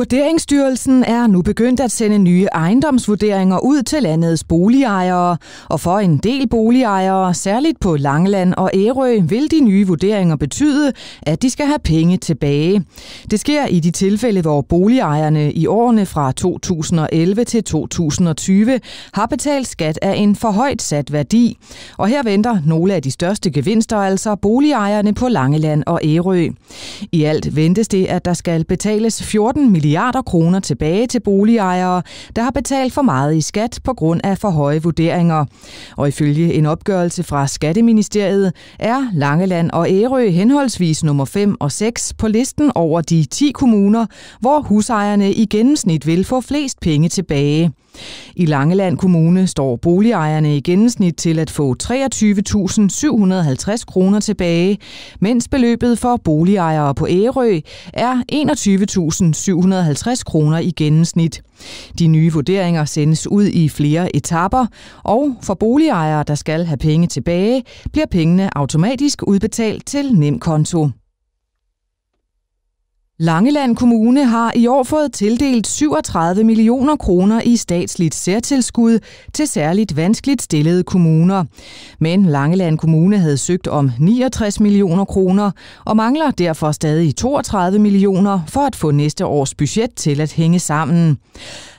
Vurderingsstyrelsen er nu begyndt at sende nye ejendomsvurderinger ud til landets boligejere, og for en del boligejere, særligt på Langeland og Ærø, vil de nye vurderinger betyde, at de skal have penge tilbage. Det sker i de tilfælde, hvor boligejerne i årene fra 2011 til 2020 har betalt skat af en for højt sat værdi. Og her venter nogle af de største gevinster altså boligejerne på Langeland og Ærø. I alt ventes det, at der skal betales 14 millioner milliarder kroner tilbage til boligejere, der har betalt for meget i skat på grund af for høje vurderinger. Og ifølge en opgørelse fra Skatteministeriet er Langeland og Ærø henholdsvis nummer 5 og 6 på listen over de 10 kommuner, hvor husejerne i gennemsnit vil få flest penge tilbage. I Langeland Kommune står boligejerne i gennemsnit til at få 23.750 kroner tilbage, mens beløbet for boligejere på Ærø er 21.750 kroner i gennemsnit. De nye vurderinger sendes ud i flere etapper, og for boligejere, der skal have penge tilbage, bliver pengene automatisk udbetalt til Nemkonto. Langeland Kommune har i år fået tildelt 37 millioner kroner i statsligt særtilskud til særligt vanskeligt stillede kommuner. Men Langeland Kommune havde søgt om 69 millioner kroner og mangler derfor stadig 32 millioner for at få næste års budget til at hænge sammen.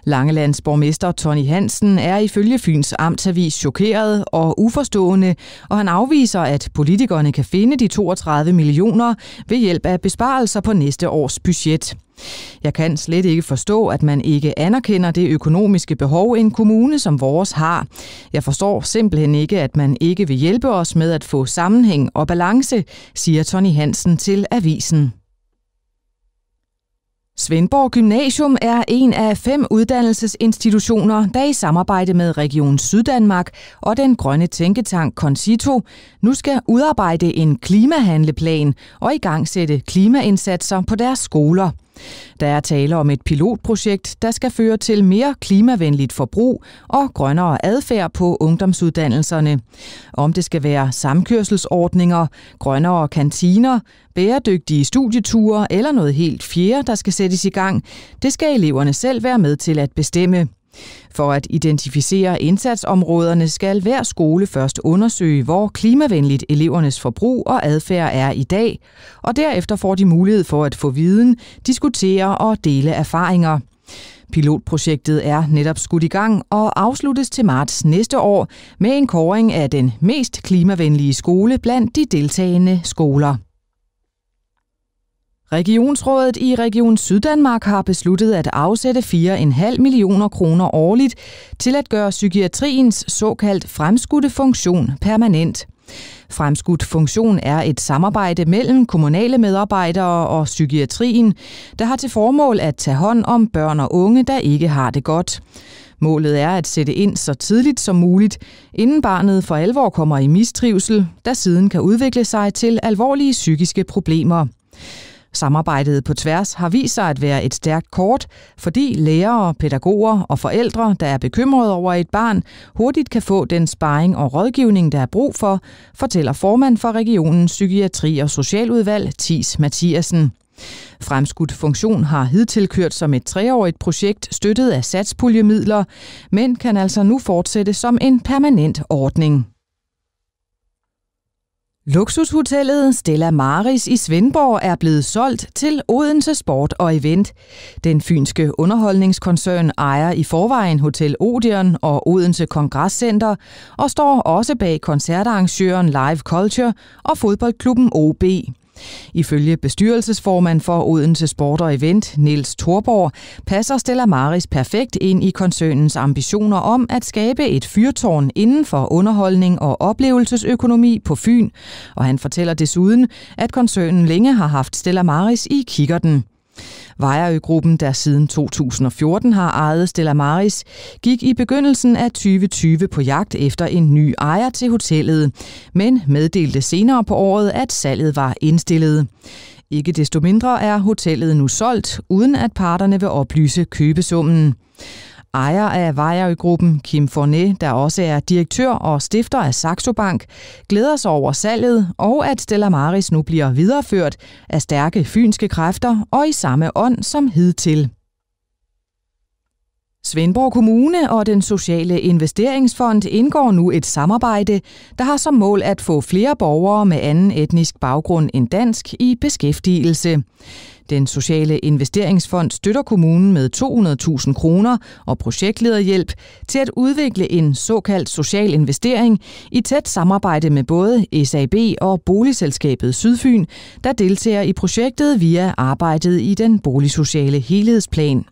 Langelands borgmester Tony Hansen er ifølge Fyns Amtsavis chokeret og uforstående, og han afviser, at politikerne kan finde de 32 millioner ved hjælp af besparelser på næste års budget. Jeg kan slet ikke forstå, at man ikke anerkender det økonomiske behov, en kommune som vores har. Jeg forstår simpelthen ikke, at man ikke vil hjælpe os med at få sammenhæng og balance, siger Tony Hansen til avisen. Svendborg Gymnasium er en af fem uddannelsesinstitutioner, der i samarbejde med Region Syddanmark og den grønne tænketank Concito nu skal udarbejde en klimahandleplan og i gang sætte klimaindsatser på deres skoler. Der er tale om et pilotprojekt, der skal føre til mere klimavenligt forbrug og grønnere adfærd på ungdomsuddannelserne. Om det skal være samkørselsordninger, grønnere kantiner, bæredygtige studieture eller noget helt fjerde, der skal sættes i gang, det skal eleverne selv være med til at bestemme. For at identificere indsatsområderne skal hver skole først undersøge, hvor klimavenligt elevernes forbrug og adfærd er i dag, og derefter får de mulighed for at få viden, diskutere og dele erfaringer. Pilotprojektet er netop skudt i gang og afsluttes til marts næste år med en koring af den mest klimavenlige skole blandt de deltagende skoler. Regionsrådet i Region Syddanmark har besluttet at afsætte 4,5 millioner kroner årligt til at gøre psykiatriens såkaldt fremskudte funktion permanent. Fremskudt funktion er et samarbejde mellem kommunale medarbejdere og psykiatrien, der har til formål at tage hånd om børn og unge, der ikke har det godt. Målet er at sætte ind så tidligt som muligt, inden barnet for alvor kommer i mistrivsel, der siden kan udvikle sig til alvorlige psykiske problemer. Samarbejdet på tværs har vist sig at være et stærkt kort, fordi lærere, pædagoger og forældre, der er bekymrede over et barn, hurtigt kan få den sparring og rådgivning, der er brug for, fortæller formand for regionens psykiatri- og socialudvalg, Tis Mathiasen. Fremskudt funktion har hidtil kørt som et treårigt projekt støttet af satspuljemidler, men kan altså nu fortsætte som en permanent ordning. Luksushotellet Stella Maris i Svendborg er blevet solgt til Odense Sport og Event. Den fynske underholdningskoncern ejer i forvejen Hotel Odeon og Odense Kongresscenter og står også bag koncertarrangøren Live Culture og fodboldklubben OB. Ifølge bestyrelsesformand for Odense Sport og Event, Niels Thorborg, passer Stella Maris perfekt ind i koncernens ambitioner om at skabe et fyrtårn inden for underholdning og oplevelsesøkonomi på Fyn, og han fortæller desuden, at koncernen længe har haft Stella Maris i kikkerten. Vejerøgruppen, der siden 2014 har ejet Stella Maris, gik i begyndelsen af 2020 på jagt efter en ny ejer til hotellet, men meddelte senere på året, at salget var indstillet. Ikke desto mindre er hotellet nu solgt, uden at parterne vil oplyse købesummen ejer af Vejerøgruppen, gruppen Kim Forné, der også er direktør og stifter af Saxo Bank, glæder sig over salget og at Stella Maris nu bliver videreført af stærke fynske kræfter og i samme ånd som hidtil. Svendborg Kommune og den Sociale Investeringsfond indgår nu et samarbejde, der har som mål at få flere borgere med anden etnisk baggrund end dansk i beskæftigelse. Den Sociale Investeringsfond støtter kommunen med 200.000 kroner og projektlederhjælp til at udvikle en såkaldt social investering i tæt samarbejde med både SAB og Boligselskabet Sydfyn, der deltager i projektet via arbejdet i den boligsociale helhedsplan.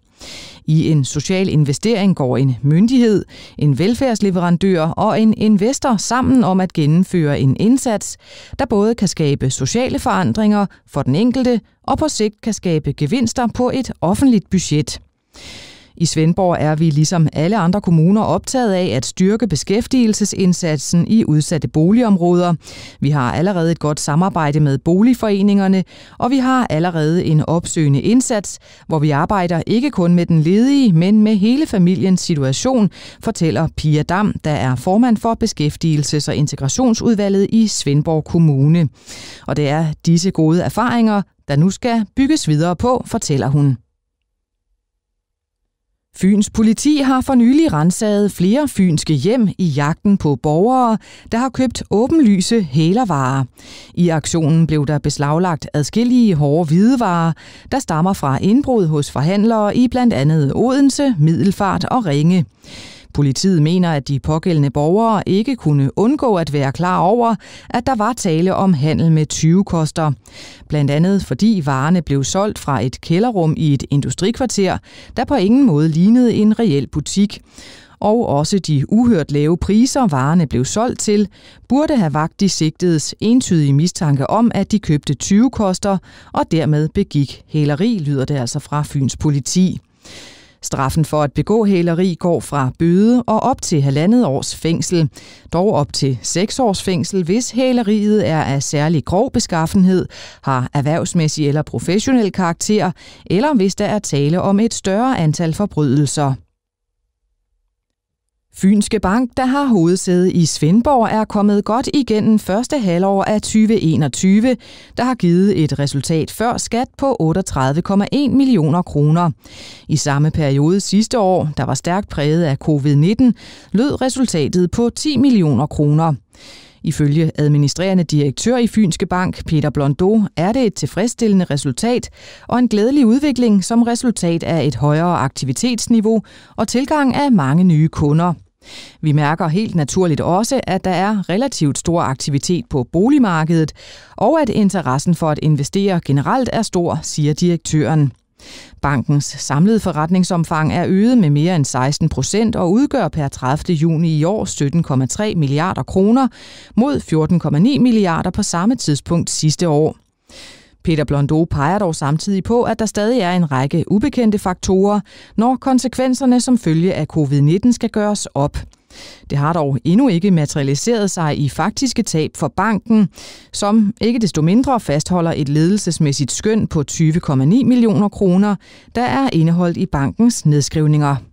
I en social investering går en myndighed, en velfærdsleverandør og en investor sammen om at gennemføre en indsats, der både kan skabe sociale forandringer for den enkelte og på sigt kan skabe gevinster på et offentligt budget. I Svendborg er vi ligesom alle andre kommuner optaget af at styrke beskæftigelsesindsatsen i udsatte boligområder. Vi har allerede et godt samarbejde med boligforeningerne, og vi har allerede en opsøgende indsats, hvor vi arbejder ikke kun med den ledige, men med hele familiens situation, fortæller Pia Dam, der er formand for Beskæftigelses- og Integrationsudvalget i Svendborg Kommune. Og det er disse gode erfaringer, der nu skal bygges videre på, fortæller hun. Fyns politi har for nylig rensaget flere fynske hjem i jagten på borgere, der har købt åbenlyse hælervarer. I aktionen blev der beslaglagt adskillige hårde hvidevarer, der stammer fra indbrud hos forhandlere i blandt andet Odense, Middelfart og Ringe. Politiet mener, at de pågældende borgere ikke kunne undgå at være klar over, at der var tale om handel med 20 koster. Blandt andet fordi varerne blev solgt fra et kælderrum i et industrikvarter, der på ingen måde lignede en reel butik og også de uhørt lave priser, varerne blev solgt til, burde have vagt de sigtedes entydige mistanke om, at de købte 20 koster og dermed begik hæleri, lyder det altså fra Fyns politi. Straffen for at begå hæleri går fra bøde og op til halvandet års fængsel. Dog op til seks års fængsel, hvis hæleriet er af særlig grov beskaffenhed, har erhvervsmæssig eller professionel karakter, eller hvis der er tale om et større antal forbrydelser. Fynske Bank, der har hovedsæde i Svendborg, er kommet godt igennem første halvår af 2021, der har givet et resultat før skat på 38,1 millioner kroner. I samme periode sidste år, der var stærkt præget af covid-19, lød resultatet på 10 millioner kroner. Ifølge administrerende direktør i Fynske Bank, Peter Blondo, er det et tilfredsstillende resultat og en glædelig udvikling som resultat af et højere aktivitetsniveau og tilgang af mange nye kunder. Vi mærker helt naturligt også, at der er relativt stor aktivitet på boligmarkedet, og at interessen for at investere generelt er stor, siger direktøren. Bankens samlede forretningsomfang er øget med mere end 16 procent og udgør per 30. juni i år 17,3 milliarder kroner mod 14,9 milliarder på samme tidspunkt sidste år. Peter Blondeau peger dog samtidig på, at der stadig er en række ubekendte faktorer, når konsekvenserne som følge af covid-19 skal gøres op. Det har dog endnu ikke materialiseret sig i faktiske tab for banken, som ikke desto mindre fastholder et ledelsesmæssigt skøn på 20,9 millioner kroner, der er indeholdt i bankens nedskrivninger.